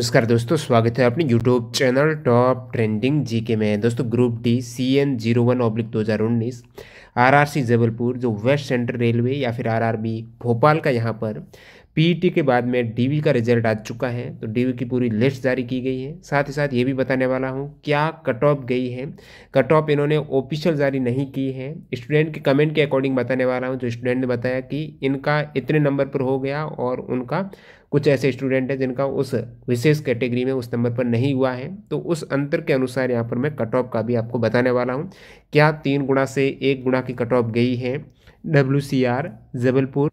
नमस्कार दोस्तों स्वागत है अपने YouTube channel top trending GK में दोस्तों group D C N zero one oblique दो हज़ार उन्नीस आर आर सी जबलपुर जो वेस्ट सेंट्रल रेलवे या फिर आर आर बी भोपाल का यहाँ पर टी e के बाद में डीवी का रिजल्ट आ चुका है तो डीवी की पूरी लिस्ट जारी की गई है साथ ही साथ ये भी बताने वाला हूँ क्या कट ऑफ गई है कट ऑफ इन्होंने ऑफिशियल जारी नहीं की है स्टूडेंट के कमेंट के अकॉर्डिंग बताने वाला हूँ जो स्टूडेंट ने बताया कि इनका इतने नंबर पर हो गया और उनका कुछ ऐसे स्टूडेंट हैं जिनका उस विशेष कैटेगरी में उस नंबर पर नहीं हुआ है तो उस अंतर के अनुसार यहाँ पर मैं कट ऑफ का भी आपको बताने वाला हूँ क्या तीन गुणा से एक गुणा की कट ऑफ गई है डब्ल्यू जबलपुर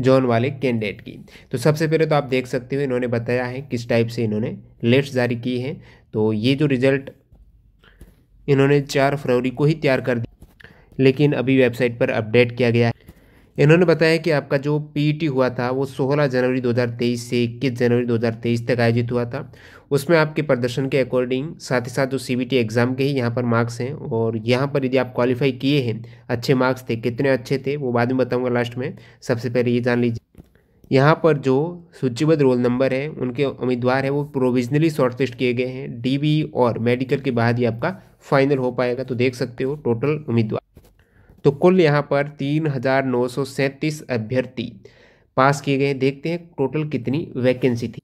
जोन वाले कैंडिडेट की तो सबसे पहले तो आप देख सकते हो इन्होंने बताया है किस टाइप से इन्होंने लेट्स जारी की है तो ये जो रिजल्ट इन्होंने चार फरवरी को ही तैयार कर दिया लेकिन अभी वेबसाइट पर अपडेट किया गया इन्होंने बताया कि आपका जो पीटी हुआ था वो 16 जनवरी 2023 से 21 जनवरी 2023 तक आयोजित हुआ था उसमें आपके प्रदर्शन के अकॉर्डिंग साथ ही साथ जो सीबीटी एग्ज़ाम के ही यहाँ पर मार्क्स हैं और यहाँ पर यदि आप क्वालिफाई किए हैं अच्छे मार्क्स थे कितने अच्छे थे वो बाद में बताऊँगा लास्ट में सबसे पहले ये जान लीजिए यहाँ पर जो सूचीबद्ध रोल नंबर है उनके उम्मीदवार हैं वो प्रोविजनली शॉर्टलिस्ट किए गए हैं डी e और मेडिकल के बाद ही आपका फाइनल हो पाएगा तो देख सकते हो टोटल उम्मीदवार तो कुल यहाँ पर तीन हज़ार नौ सौ सैंतीस अभ्यर्थी पास किए गए देखते हैं टोटल कितनी वैकेंसी थी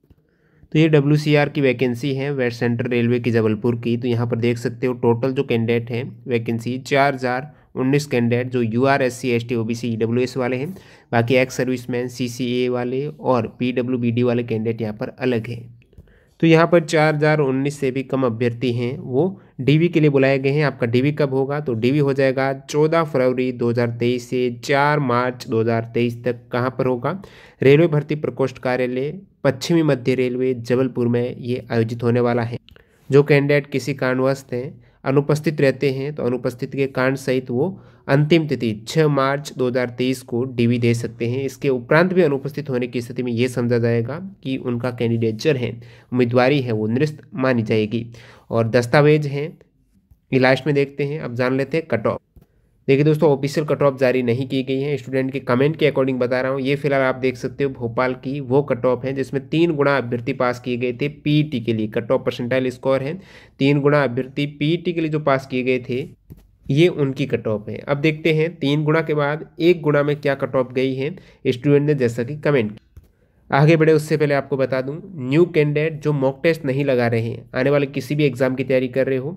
तो ये डब्ल्यू सी आर की वैकेंसी है वेस्ट सेंट्रल रेलवे की जबलपुर की तो यहाँ पर देख सकते हो टोटल जो कैंडिडेट हैं वैकेंसी चार हज़ार उन्नीस कैंडिडेट जो U R S C S T O B C E W S वाले हैं बाकी ex serviceman C C A वाले और पी डब्ल्यू बी डी वाले कैंडिडेट यहाँ पर अलग हैं तो यहाँ पर चार हज़ार उन्नीस से भी कम अभ्यर्थी हैं वो डीवी के लिए बुलाए गए हैं आपका डीवी कब होगा तो डीवी हो जाएगा चौदह फरवरी 2023 से चार मार्च 2023 तक कहाँ पर होगा रेलवे भर्ती प्रकोष्ठ कार्यालय पश्चिमी मध्य रेलवे जबलपुर में ये आयोजित होने वाला है जो कैंडिडेट किसी कारणवश हैं अनुपस्थित रहते हैं तो अनुपस्थित के कारण सहित वो अंतिम तिथि 6 मार्च 2023 को डीवी दे सकते हैं इसके उपरांत भी अनुपस्थित होने की स्थिति में यह समझा जाएगा कि उनका कैंडिडेचर है उम्मीदवारी है वो निरस्त मानी जाएगी और दस्तावेज हैं ये लास्ट में देखते हैं अब जान लेते हैं कट ऑफ देखिए दोस्तों ऑफिशियल कट ऑफ जारी नहीं की गई है स्टूडेंट के कमेंट के अकॉर्डिंग बता रहा हूँ ये फिलहाल आप देख सकते हो भोपाल की वो कट ऑफ है जिसमें तीन गुणा अभ्यर्थी पास किए गए थे पीईटी e के लिए कट ऑफ परसेंटाइल स्कोर है तीन गुणा अभ्यर्थी पीईटी e के लिए जो पास किए गए थे ये उनकी कट ऑफ है अब देखते हैं तीन गुणा के बाद एक गुणा में क्या कट ऑफ गई है स्टूडेंट ने जैसा कि कमेंट आगे बढ़े उससे पहले आपको बता दूं न्यू कैंडिडेट जो मॉक टेस्ट नहीं लगा रहे हैं आने वाले किसी भी एग्ज़ाम की तैयारी कर रहे हो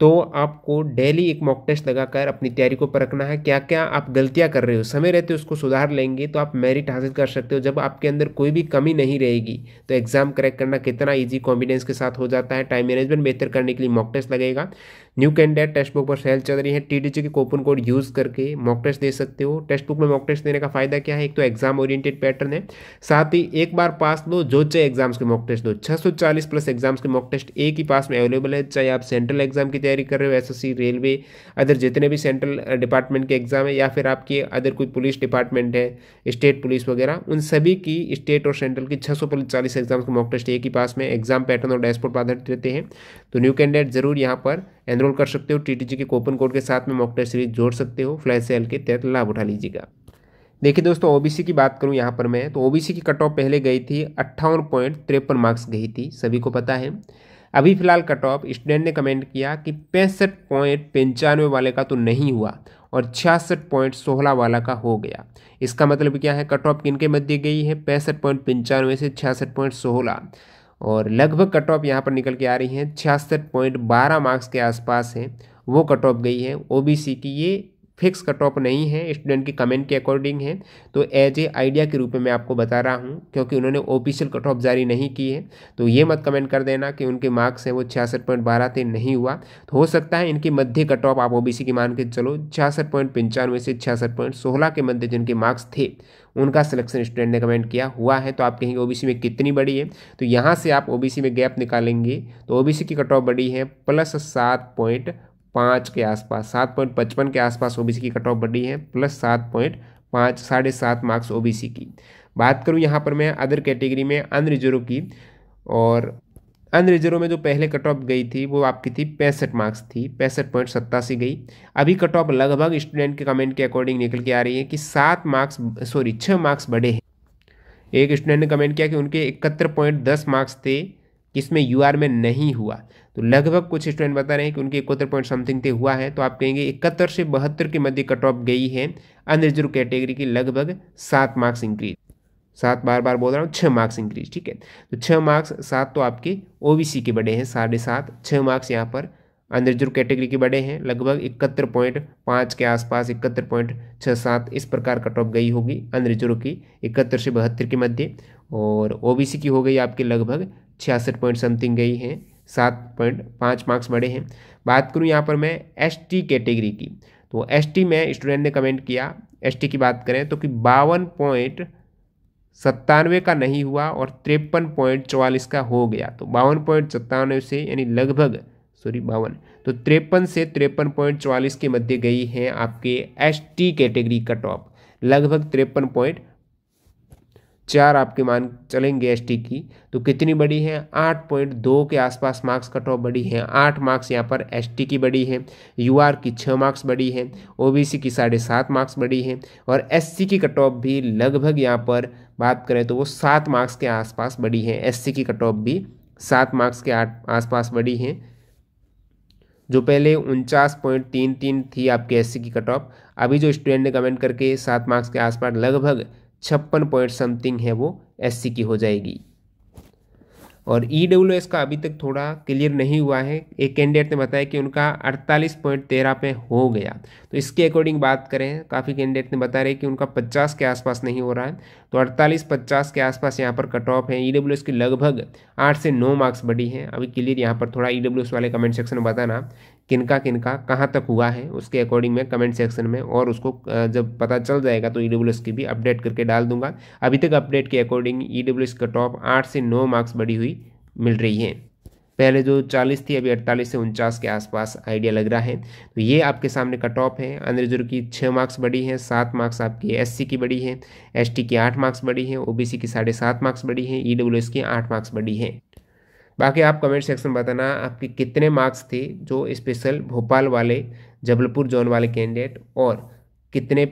तो आपको डेली एक मॉक टेस्ट लगाकर अपनी तैयारी को परखना है क्या क्या आप गलतियां कर रहे हो समय रहते उसको सुधार लेंगे तो आप मेरिट हासिल कर सकते हो जब आपके अंदर कोई भी कमी नहीं रहेगी तो एग्ज़ाम क्रैक करना कितना इजी कॉन्फिडेंस के साथ हो जाता है टाइम मैनेजमेंट बेहतर करने के लिए मॉक टेस्ट लगेगा न्यू कैंडिडेट टेस्ट बुक पर सेल चल रही है टी के कोपन कोड यूज़ करके मॉक टेस्ट दे सकते हो टेस्ट बुक में मॉक टेस्ट देने का फायदा क्या है एक तो एग्जाम ओरिएंटेड पैटर्न है साथ ही एक बार पास दो जो चाहे एग्जाम्स के मॉक टेस्ट दो 640 प्लस एग्जाम्स के मॉक टेस्ट एक ही पास में अवेलेबल है चाहे आप सेंट्रल एग्जाम की तैयारी कर रहे हो एस रेलवे अदर जितने भी सेंट्रल डिपार्टमेंट के एग्जाम है या फिर आपके अदर कोई पुलिस डिपार्टमेंट है स्टेट पुलिस वगैरह उन सभी की स्टेट और सेंट्रल की छः सौ चालीस एग्जाम्स के मॉक टेस्ट एक ही पास में एग्जाम पैटर्न और डैशबोर्ड पर आधारित रहते हैं तो न्यू कैंडिडेट जरूर यहाँ पर एनरोल कर सकते हो टी के कोपन कोड के साथ में मॉक टेस्ट सीरीज जोड़ सकते हो फ्लैश सेल के तहत लाभ उठा लीजिएगा देखिए दोस्तों ओबीसी की बात करूं यहाँ पर मैं तो ओबीसी की कट ऑफ पहले गई थी अट्ठावन पॉइंट तिरपन मार्क्स गई थी सभी को पता है अभी फिलहाल कट ऑफ स्टूडेंट ने कमेंट किया कि पैंसठ पॉइंट पंचानवे वाले का तो नहीं हुआ और छियासठ पॉइंट सोलह वाला का हो गया इसका मतलब क्या है कट ऑफ किन के मध्य गई है पैंसठ पॉइंट पंचानवे से छियासठ पॉइंट सोलह और लगभग कट ऑफ यहाँ पर निकल के आ रही हैं छियासठ पॉइंट बारह मार्क्स के आसपास हैं वो कट ऑफ गई है ओबीसी की ये फिक्स कट ऑफ नहीं है स्टूडेंट के कमेंट के अकॉर्डिंग है तो एज ए आइडिया के रूप में मैं आपको बता रहा हूँ क्योंकि उन्होंने ऑफिशियल कट ऑफ जारी नहीं की है तो ये मत कमेंट कर देना कि उनके मार्क्स हैं वो छियासठ पॉइंट बारह थे नहीं हुआ तो हो सकता है इनके मध्य कट ऑफ आप सी की मान के चलो छियासठ पॉइंट पंचानवे से छियासठ पॉइंट सोलह के मध्य जिनके मार्क्स थे उनका सिलेक्शन स्टूडेंट ने कमेंट किया हुआ है तो आप कहेंगे ओबीसी में कितनी बड़ी है तो यहाँ से आप ओबीसी में गैप निकालेंगे तो ओबीसी की कट ऑफ बड़ी है प्लस सात पॉइंट पाँच के आसपास सात पॉइंट पचपन के आसपास ओबीसी की कट ऑफ बढ़ी है प्लस सात पॉइंट पाँच साढ़े सात मार्क्स ओबीसी की बात करूँ यहाँ पर मैं अदर कैटेगरी में अनरिजर्व की और अनरिजर्व में जो पहले कट ऑफ गई थी वो आपकी थी पैंसठ मार्क्स थी पैंसठ पॉइंट सत्तासी गई अभी कट ऑफ लगभग स्टूडेंट के कमेंट के अकॉर्डिंग निकल के आ रही है कि सात मार्क्स सॉरी छः मार्क्स बढ़े हैं एक स्टूडेंट ने कमेंट किया कि उनके इकहत्तर पॉइंट दस मार्क्स थे किसमें यू आर में नहीं हुआ तो लगभग कुछ स्टूडेंट बता रहे हैं कि उनके इकहत्तर पॉइंट समथिंग थे हुआ है तो आप कहेंगे इकहत्तर से बहत्तर के मध्य कट ऑफ गई है अनरिजर्व कैटेगरी की लगभग सात मार्क्स इंक्रीज सात बार बार बोल रहा हूँ छः मार्क्स इंक्रीज ठीक है तो छः मार्क्स सात तो आपके ओ के बड़े हैं साढ़े सात मार्क्स यहाँ पर अनरिजर्व कैटेगरी के बड़े हैं लगभग इकहत्तर पॉइंट पाँच के आसपास इकहत्तर पॉइंट छः सात इस प्रकार कट ऑफ गई होगी अनरिजर्व की इकहत्तर से बहत्तर के मध्य और ओबीसी की हो गई आपकी लगभग छियासठ पॉइंट समथिंग गई हैं सात पॉइंट पाँच मार्क्स बड़े हैं बात करूँ यहाँ पर मैं एस टी कैटेगरी की तो एस टी में स्टूडेंट ने कमेंट किया एस टी की बात करें तो कि बावन पॉइंट सत्तानवे का नहीं हुआ और तिरपन पॉइंट चौवालीस का हो गया तो बावन पॉइंट सत्तानवे से यानी लगभग सॉरी बावन तो त्रेपन से त्रेपन पॉइंट चवालीस के मध्य गई हैं आपके S T category cut off लगभग तिरपन पॉइंट चार आपके मान चलेंगे एस टी की तो कितनी बड़ी है आठ पॉइंट दो के आसपास मार्क्स कट ऑफ बड़ी है आठ मार्क्स यहाँ पर एस टी की बड़ी है यू आर की छः मार्क्स बड़ी है ओ बी सी की साढ़े सात मार्क्स बड़ी है और एस सी की कट ऑफ भी लगभग यहाँ पर बात करें तो वो सात मार्क्स के आसपास बड़ी है एस सी की कट ऑफ भी सात मार्क्स के आसपास बड़ी है जो पहले उनचास पॉइंट तीन तीन थी आपके एस की कट ऑफ अभी जो स्टूडेंट ने कमेंट करके सात मार्क्स के आसपास लगभग छप्पन पॉइंट समथिंग है वो एस की हो जाएगी और ई डब्ल्यू एस का अभी तक थोड़ा क्लियर नहीं हुआ है एक कैंडिडेट ने बताया कि उनका अड़तालीस पॉइंट तेरह पे हो गया तो इसके अकॉर्डिंग बात करें काफ़ी कैंडिडेट ने बता रहे कि उनका पचास के आसपास नहीं हो रहा है तो अड़तालीस पचास के आसपास यहाँ पर कट ऑफ है ई डब्ल्यू एस की लगभग आठ से नौ मार्क्स बढ़ी है अभी क्लियर यहाँ पर थोड़ा ई डब्ल्यू एस वाले कमेंट सेक्शन में बताना किनका किनका कहाँ तक हुआ है उसके अकॉर्डिंग में कमेंट सेक्शन में और उसको जब पता चल जाएगा तो ई डब्ल्यू एस की भी अपडेट करके डाल दूंगा अभी तक अपडेट के according E W S cut off आठ से नौ मार्क्स बढ़ी हुई मिल रही है पहले जो 40 थी अभी 48 से उनचास के आसपास आइडिया लग रहा है तो ये आपके सामने का टॉप है अंग्रेजों की छः मार्क्स बढ़ी है सात मार्क्स आपकी एससी की बढ़ी है एसटी की आठ मार्क्स बढ़ी है ओबीसी की साढ़े सात मार्क्स बढ़ी है ईडब्ल्यूएस की आठ मार्क्स बढ़ी है बाकी आप कमेंट सेक्शन में बताना आपके कितने मार्क्स थे जो स्पेशल भोपाल वाले जबलपुर जोन वाले कैंडिडेट और कितने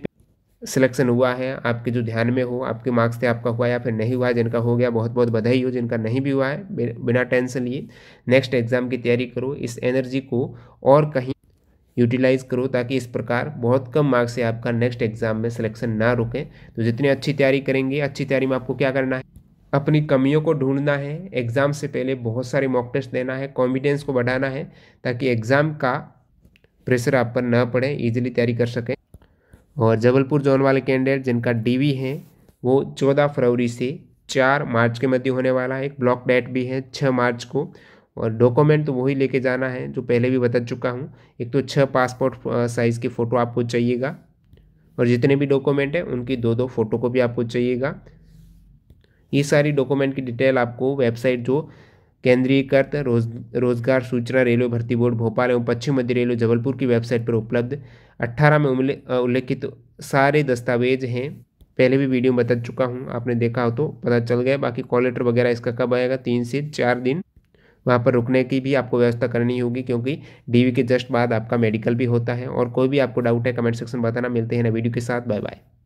सिलेक्शन हुआ है आपके जो ध्यान में हो आपके मार्क्स थे आपका हुआ या फिर नहीं हुआ जिनका हो गया बहुत बहुत बधाई हो जिनका नहीं भी हुआ है बिना टेंशन लिए नेक्स्ट एग्ज़ाम की तैयारी करो इस एनर्जी को और कहीं यूटिलाइज़ करो ताकि इस प्रकार बहुत कम मार्क्स से आपका नेक्स्ट एग्ज़ाम में सिलेक्शन ना रुके तो जितनी अच्छी तैयारी करेंगे अच्छी तैयारी में आपको क्या करना है अपनी कमियों को ढूंढना है एग्ज़ाम से पहले बहुत सारे मॉक टेस्ट देना है कॉन्फिडेंस को बढ़ाना है ताकि एग्ज़ाम का प्रेशर आप पर ना पड़े ईजिली तैयारी कर सकें और जबलपुर जोन वाले कैंडिडेट जिनका डीवी है वो चौदह फरवरी से चार मार्च के मध्य होने वाला है एक ब्लॉक डेट भी है छः मार्च को और डॉक्यूमेंट तो वही लेके जाना है जो पहले भी बता चुका हूँ एक तो छः पासपोर्ट साइज़ की फ़ोटो आपको चाहिएगा और जितने भी डॉक्यूमेंट हैं उनकी दो दो फोटो को भी आपको चाहिएगा ये सारी डॉक्यूमेंट की डिटेल आपको वेबसाइट जो केंद्रीयकृत रोज रोजगार सूचना रेलवे भर्ती बोर्ड भोपाल एवं पश्चिम मध्य रेलवे जबलपुर की वेबसाइट पर उपलब्ध अट्ठारह में उल्लेखित तो सारे दस्तावेज हैं पहले भी वीडियो बता चुका हूँ आपने देखा हो तो पता चल गया बाकी कॉल लेटर वगैरह इसका कब आएगा तीन से चार दिन वहाँ पर रुकने की भी आपको व्यवस्था करनी होगी क्योंकि डीवी के जस्ट बाद आपका मेडिकल भी होता है और कोई भी आपको डाउट है कमेंट सेक्शन बताना मिलते हैं ना वीडियो के साथ बाय बाय